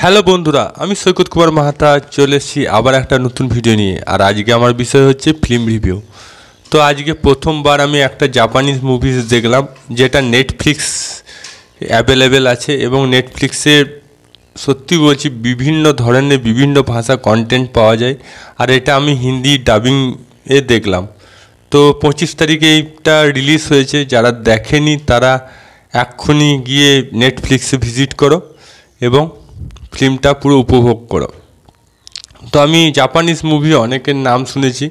hello বন্ধুরা আমি সৈকত কুমার মাহাতা চলে এসেছি আবার একটা নতুন ভিডিও নিয়ে আর আজকে আমার বিষয় হচ্ছে ফিল্ম রিভিউ তো আজকে প্রথমবার আমি একটা জাপানিজ মুভিজ দেখলাম যেটা নেটফ্লিক্স অ্যাভেলেবেল আছে এবং নেটফ্লিক্সে সত্যি বলছি বিভিন্ন ধরনের বিভিন্ন ভাষা কন্টেন্ট পাওয়া যায় আর এটা আমি হিন্দি ডাবিং এ দেখলাম তো পঁচিশ তারিখে এইটা রিলিজ হয়েছে যারা দেখেনি তারা এক্ষুনি গিয়ে নেটফ্লিক্সে ভিজিট করো এবং ফিল্মটা পুরো উপভোগ করো তো আমি জাপানিজ মুভি অনেকের নাম শুনেছি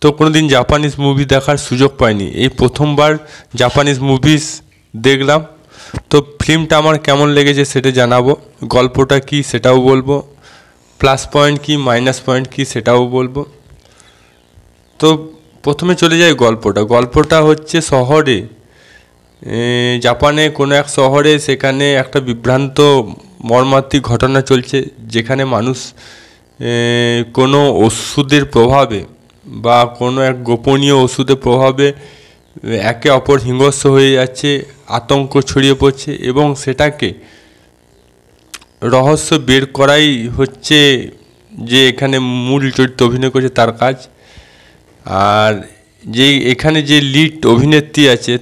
তো কোনো দিন জাপানিজ মুভি দেখার সুযোগ পাইনি এই প্রথমবার জাপানিজ মুভিস দেখলাম তো ফিল্মটা আমার কেমন লেগেছে সেটা জানাবো গল্পটা কি সেটাও বলবো প্লাস পয়েন্ট কি মাইনাস পয়েন্ট কি সেটাও বলবো তো প্রথমে চলে যায় গল্পটা গল্পটা হচ্ছে শহরে জাপানে কোনো এক শহরে সেখানে একটা বিভ্রান্ত মর্মান্তিক ঘটনা চলছে যেখানে মানুষ কোনো ওষুধের প্রভাবে বা কোনো এক গোপনীয় ওষুধের প্রভাবে একে অপর হিংস্র হয়ে যাচ্ছে আতঙ্ক ছড়িয়ে পড়ছে এবং সেটাকে রহস্য বের করাই হচ্ছে যে এখানে মূল চরিত্র অভিনয় করছে তার কাজ আর যে এখানে যে লিড অভিনেত্রী আছে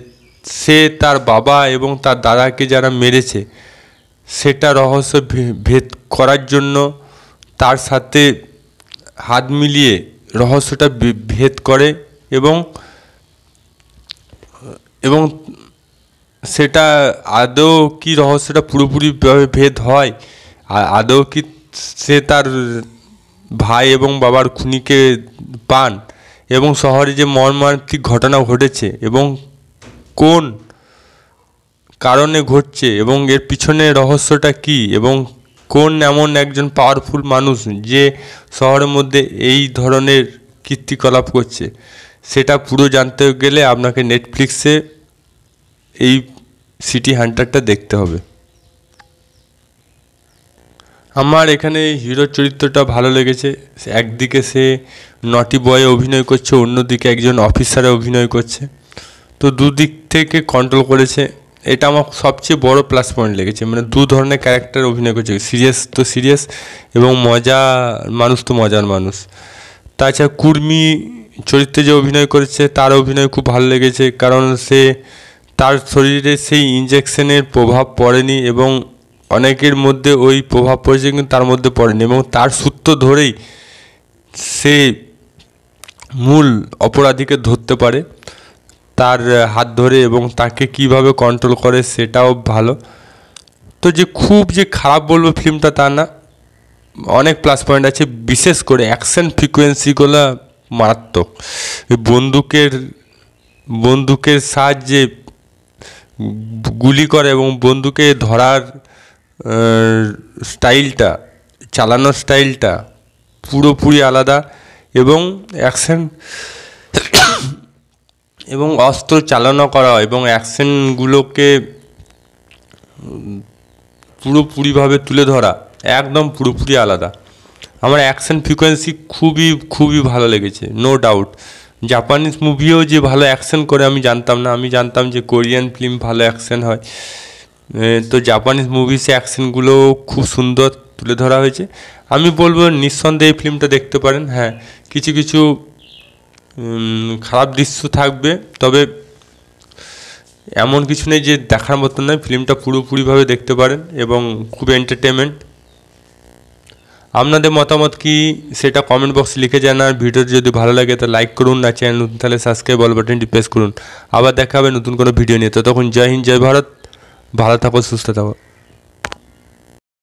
সে তার বাবা এবং তার দাদাকে যারা মেরেছে সেটা রহস্য ভেদ করার জন্য তার সাথে হাত মিলিয়ে রহস্যটা ভেদ করে এবং এবং সেটা আদৌ কি রহস্যটা পুরোপুরি ভেদ হয় আদৌ কি সে তার ভাই এবং বাবার খুনিকে পান এবং শহরে যে মর্মান্তিক ঘটনা ঘটেছে এবং কোন কারণে ঘটছে এবং এর পিছনে রহস্যটা কি এবং কোন এমন একজন পাওয়ারফুল মানুষ যে শহরের মধ্যে এই ধরনের কীর্তিকলাপ করছে সেটা পুরো জানতে গেলে আপনাকে নেটফ্লিক্সে এই সিটি হান্টারটা দেখতে হবে আমার এখানে হিরোর চরিত্রটা ভালো লেগেছে একদিকে সে নটি বয়ে অভিনয় করছে অন্যদিকে একজন অফিসারে অভিনয় করছে তো দুদিক থেকে কন্ট্রোল করেছে এটা আমার সবচেয়ে বড় প্লাস পয়েন্ট লেগেছে মানে দু ধরনের ক্যারেক্টার অভিনয় করছে সিরিয়াস তো সিরিয়াস এবং মজা মানুষ তো মজার মানুষ তাছাড়া কুর্মি চরিত্রে যে অভিনয় করেছে তার অভিনয় খুব ভালো লেগেছে কারণ সে তার শরীরে সেই ইঞ্জেকশনের প্রভাব পড়েনি এবং অনেকের মধ্যে ওই প্রভাব পড়েছে কিন্তু তার মধ্যে পড়েনি এবং তার সূত্র ধরেই সে মূল অপরাধীকে ধরতে পারে তার হাত ধরে এবং তাকে কিভাবে কন্ট্রোল করে সেটাও ভালো তো যে খুব যে খারাপ বলবো ফিল্মটা তা না অনেক প্লাস পয়েন্ট আছে বিশেষ করে অ্যাকশন ফ্রিকোয়েন্সিগুলো মারাত্মক বন্দুকের বন্দুকের সাহায্যে গুলি করে এবং বন্দুকে ধরার স্টাইলটা চালানোর স্টাইলটা পুরোপুরি আলাদা এবং অ্যাকশন এবং অস্ত্র চালনা করা এবং অ্যাকশনগুলোকে পুরোপুরিভাবে তুলে ধরা একদম পুরোপুরি আলাদা আমার অ্যাকশন ফ্রিকোয়েন্সি খুবই খুবই ভালো লেগেছে নো ডাউট জাপানিজ মুভিও যে ভালো অ্যাকশন করে আমি জানতাম না আমি জানতাম যে কোরিয়ান ফিল্ম ভালো অ্যাকশন হয় তো জাপানিজ সে অ্যাকশনগুলো খুব সুন্দর তুলে ধরা হয়েছে আমি বলবো নিঃসন্দেহে এই ফিল্মটা দেখতে পারেন হ্যাঁ কিছু কিছু খারাপ দৃশ্য থাকবে তবে এমন কিছু নেই যে দেখার মতো নয় ফিল্মটা পুরোপুরিভাবে দেখতে পারেন এবং খুব এন্টারটেনমেন্ট আপনাদের মতামত কি সেটা কমেন্ট বক্সে লিখে আর ভিডিও যদি ভালো লাগে তো লাইক করুন আর চ্যানেল নতুন তাহলে সাবস্ক্রাইব অল বাটনটি প্রেস করুন আবার দেখা হবে নতুন কোনো ভিডিও নিয়ে তো তখন জয় হিন্দ জয় ভারত ভালো থাকো সুস্থ থাকো